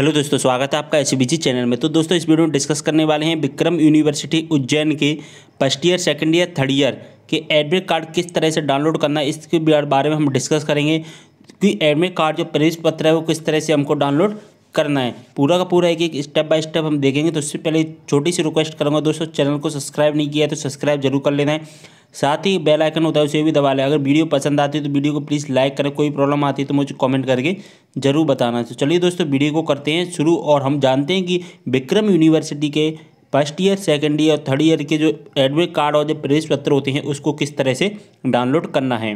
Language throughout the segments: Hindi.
हेलो दोस्तों स्वागत है आपका एच चैनल में तो दोस्तों इस वीडियो में डिस्कस करने वाले हैं विक्रम यूनिवर्सिटी उज्जैन के first year second year third year के एडमिट कार्ड किस तरह से डाउनलोड करना है इसके बारे में हम डिस्कस करेंगे कि एडमिट कार्ड जो प्रवेश पत्र है वो किस तरह से हमको डाउनलोड करना है पूरा का पूरा एक एक स्टेप बाय स्टेप हम देखेंगे तो उससे पहले छोटी सी रिक्वेस्ट करूँगा दोस्तों चैनल को सब्सक्राइब नहीं किया है तो सब्सक्राइब जरूर कर लेना है साथ ही बेल आइकन होता है उसे भी दबा लें अगर वीडियो पसंद आती है तो वीडियो को प्लीज़ लाइक करें कोई प्रॉब्लम आती है तो मुझे कमेंट करके ज़रूर बताना तो चलिए दोस्तों वीडियो को करते हैं शुरू और हम जानते हैं कि विक्रम यूनिवर्सिटी के फर्स्ट ईयर सेकेंड ईयर और थर्ड ईयर के जो एडमिट कार्ड और जो प्रवेश पत्र होते हैं उसको किस तरह से डाउनलोड करना है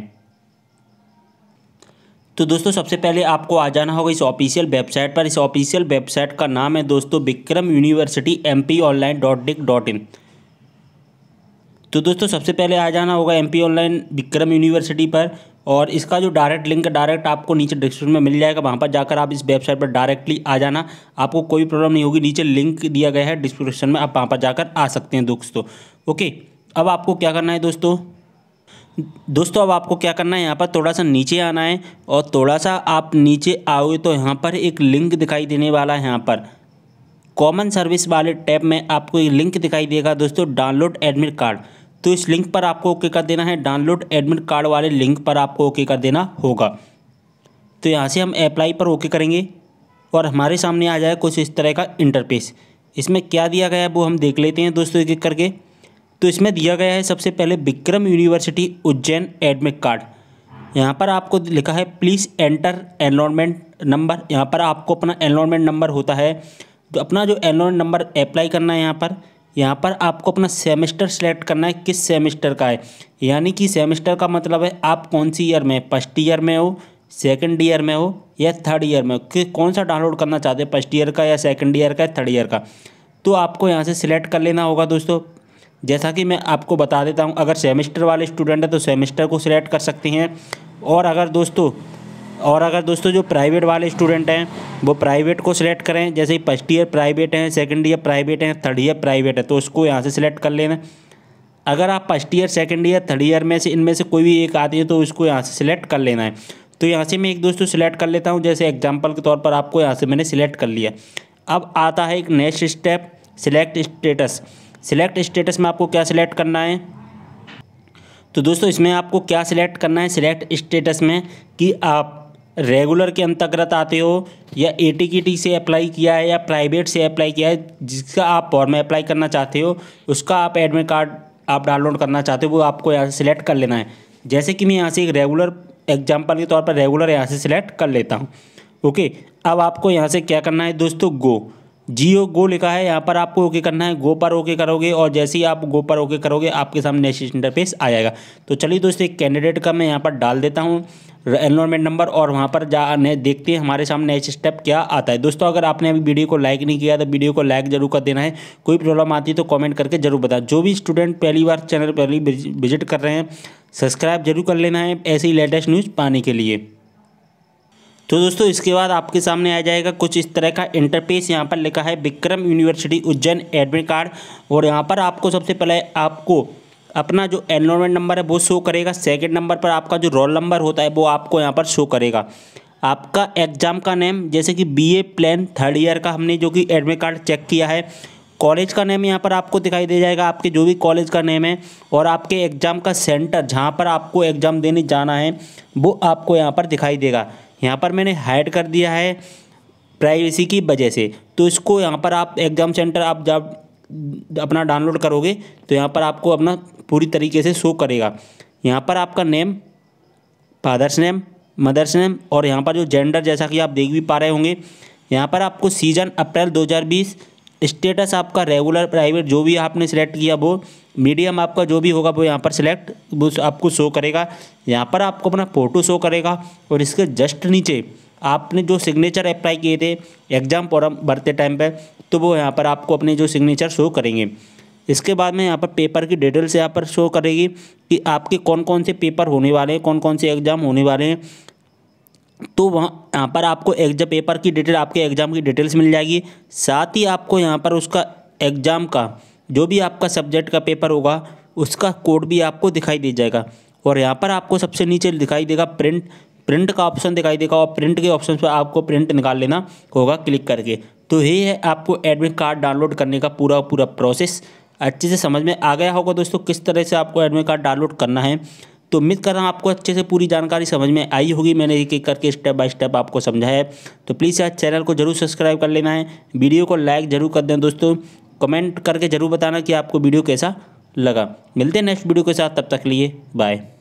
तो दोस्तों सबसे पहले आपको आ जाना होगा इस ऑफिशियल वेबसाइट पर इस ऑफिशियल वेबसाइट का नाम है दोस्तों Vikram university M P online dot dic dot in तो दोस्तों सबसे पहले आ जाना होगा M P online Vikram university पर और इसका जो डायरेक्ट लिंक डायरेक्ट आपको नीचे डिस्क्रिप्शन में मिल जाएगा वहाँ पर जाकर आप इस वेबसाइट पर डायरेक्टली आ जाना आपको कोई प्रॉब्लम नहीं होगी नीचे लिंक दिया गया है डिस्क्रिप्शन में आप वहाँ पर जाकर आ सकते हैं दोस्तों ओके अब आपको क्या करना है दोस्तों दोस्तों अब आपको क्या करना है यहाँ पर थोड़ा सा नीचे आना है और थोड़ा सा आप नीचे आओगे तो यहाँ पर एक लिंक दिखाई देने वाला है यहाँ पर कॉमन सर्विस वाले टैब में आपको एक लिंक दिखाई देगा दोस्तों डाउनलोड एडमिट कार्ड तो इस लिंक पर आपको ओके कर देना है डाउनलोड एडमिट कार्ड वाले लिंक पर आपको ओके कर देना होगा तो यहाँ से हम अप्लाई पर ओके करेंगे और हमारे सामने आ जाए कुछ इस तरह का इंटरफेस इसमें क्या दिया गया है वो हम देख लेते हैं दोस्तों एक एक करके तो इसमें दिया गया है सबसे पहले Vikram university Ujjain admit card यहाँ पर आपको लिखा है प्लीज़ एंटर एनरोलमेंट नंबर यहाँ पर आपको अपना एनरोलमेंट नंबर होता है तो अपना जो एनरोलमेंट नंबर अप्लाई करना है यहाँ पर यहाँ पर आपको अपना सेमेस्टर सेलेक्ट करना है किस सेमेस्टर का है यानी कि सेमेस्टर का मतलब है आप कौन सी ईयर में फर्स्ट ईयर में हो सेकंड ईयर में हो या थर्ड ईयर में हो कि कौन सा डाउनलोड करना चाहते हैं फर्स्ट ईयर का या सेकंड ईयर का या थर्ड ईयर का तो आपको यहाँ से सिलेक्ट कर लेना होगा दोस्तों जैसा कि मैं आपको बता देता हूँ अगर सेमेस्टर वाले स्टूडेंट हैं तो सेमेस्टर को सिलेक्ट कर सकते हैं और अगर दोस्तों और अगर दोस्तों जो प्राइवेट वाले स्टूडेंट हैं वो प्राइवेट को सिलेक्ट करें जैसे फर्स्ट ईयर प्राइवेट हैं सेकेंड ईयर प्राइवेट हैं थर्ड ईयर प्राइवेट है तो उसको यहाँ से सिलेक्ट कर लेना अगर आप first year second year third year में से इनमें से कोई भी एक आती है तो उसको यहाँ से सिलेक्ट कर लेना है तो यहाँ से मैं एक दोस्तों सिलेक्ट कर लेता हूँ जैसे एग्जाम्पल के तौर पर आपको यहाँ से मैंने सिलेक्ट कर लिया अब आता है एक next step select status select status में आपको क्या सिलेक्ट करना है तो दोस्तों इसमें आपको क्या सिलेक्ट करना है सिलेक्ट स्टेटस में कि आप रेगुलर के अंतर्गत आते हो या ए टी से अप्लाई किया है या प्राइवेट से अप्लाई किया है जिसका आप फॉर्म में अप्लाई करना चाहते हो उसका आप एडमिट कार्ड आप डाउनलोड करना चाहते हो वो आपको यहाँ से सिलेक्ट कर लेना है जैसे कि मैं यहाँ से एक रेगुलर एग्जाम्पल के तौर पर रेगुलर यहाँ से सिलेक्ट कर लेता हूँ ओके अब आपको यहाँ से क्या करना है दोस्तों गो जियो गो लिखा है यहाँ पर आपको ओके करना है गो पर ओके करोगे और जैसे ही आप गो पर ओके करोगे आपके सामने नेशनल इंटरफेस आ जाएगा तो चलिए दोस्तों एक कैंडिडेट का मैं यहाँ पर डाल देता हूँ एनरोलमेंट नंबर और वहाँ पर जा देखते हैं हमारे सामने नेक्स्ट स्टेप क्या आता है दोस्तों अगर आपने अभी वीडियो को लाइक नहीं किया तो वीडियो को लाइक जरूर कर देना है कोई प्रॉब्लम आती है तो कमेंट करके जरूर बता जो भी स्टूडेंट पहली बार चैनल पहली विजिट कर रहे हैं सब्सक्राइब जरूर कर लेना है ऐसे ही लेटेस्ट न्यूज़ पाने के लिए तो दोस्तों इसके बाद आपके सामने आ जाएगा कुछ इस तरह का इंटरफेस यहाँ पर लिखा है Vikram university Ujjain admit card और यहाँ पर आपको सबसे पहले आपको अपना जो एनरोलमेंट नंबर है वो शो करेगा सेकंड नंबर पर आपका जो रोल नंबर होता है वो आपको यहाँ पर शो करेगा आपका एग्ज़ाम का नेम जैसे कि बी प्लान थर्ड ईयर का हमने जो कि एडमिट कार्ड चेक किया है कॉलेज का नेम यहाँ पर आपको दिखाई दे जाएगा आपके जो भी कॉलेज का नेम है और आपके एग्ज़ाम का सेंटर जहाँ पर आपको एग्ज़ाम देने जाना है वो आपको यहाँ पर दिखाई देगा यहाँ पर मैंने हाइड कर दिया है प्राइवेसी की वजह से तो इसको यहाँ पर आप एग्ज़ाम सेंटर आप जब अपना डाउनलोड करोगे तो यहाँ पर आपको अपना पूरी तरीके से शो करेगा यहाँ पर आपका name father's name mother's name और यहाँ पर जो जेंडर जैसा कि आप देख भी पा रहे होंगे यहाँ पर आपको सीजन अप्रैल 2020 स्टेटस आपका रेगुलर प्राइवेट जो भी आपने सेलेक्ट किया वो मीडियम आपका जो भी होगा वो यहाँ पर सिलेक्ट वो आपको शो करेगा यहाँ पर आपको अपना फ़ोटो शो करेगा और इसके जस्ट नीचे आपने जो सिग्नेचर अप्लाई किए थे एग्ज़ाम फॉर्म भरते टाइम पर तो वो यहाँ पर आपको अपने जो सिग्नेचर शो करेंगे इसके बाद में यहाँ पर पेपर की डिटेल्स यहाँ पर शो करेगी कि आपके कौन कौन से पेपर होने वाले हैं कौन कौन से एग्ज़ाम होने वाले हैं तो वहाँ यहाँ पर आपको एग्जाम पेपर की डिटेल आपके एग्ज़ाम की डिटेल्स मिल जाएगी साथ ही आपको यहाँ पर उसका एग्ज़ाम का जो भी आपका सब्जेक्ट का पेपर होगा उसका कोड भी आपको दिखाई दे जाएगा और यहाँ पर आपको सबसे नीचे दिखाई देगा प्रिंट प्रिंट का ऑप्शन दिखाई देगा और प्रिंट के ऑप्शन पर आपको प्रिंट निकाल लेना होगा क्लिक करके तो ये है आपको एडमिट कार्ड डाउनलोड करने का पूरा पूरा प्रोसेस अच्छे से समझ में आ गया होगा दोस्तों किस तरह से आपको एडमिट कार्ड डाउनलोड करना है तो उम्मीद कर रहा हूँ आपको अच्छे से पूरी जानकारी समझ में आई होगी मैंने एक एक करके स्टेप बाय स्टेप आपको समझाया है तो प्लीज़ यार चैनल को जरूर सब्सक्राइब कर लेना है वीडियो को लाइक जरूर कर दें दोस्तों कमेंट करके ज़रूर बताना कि आपको वीडियो कैसा लगा मिलते हैं नेक्स्ट वीडियो के साथ तब तक लिए बाय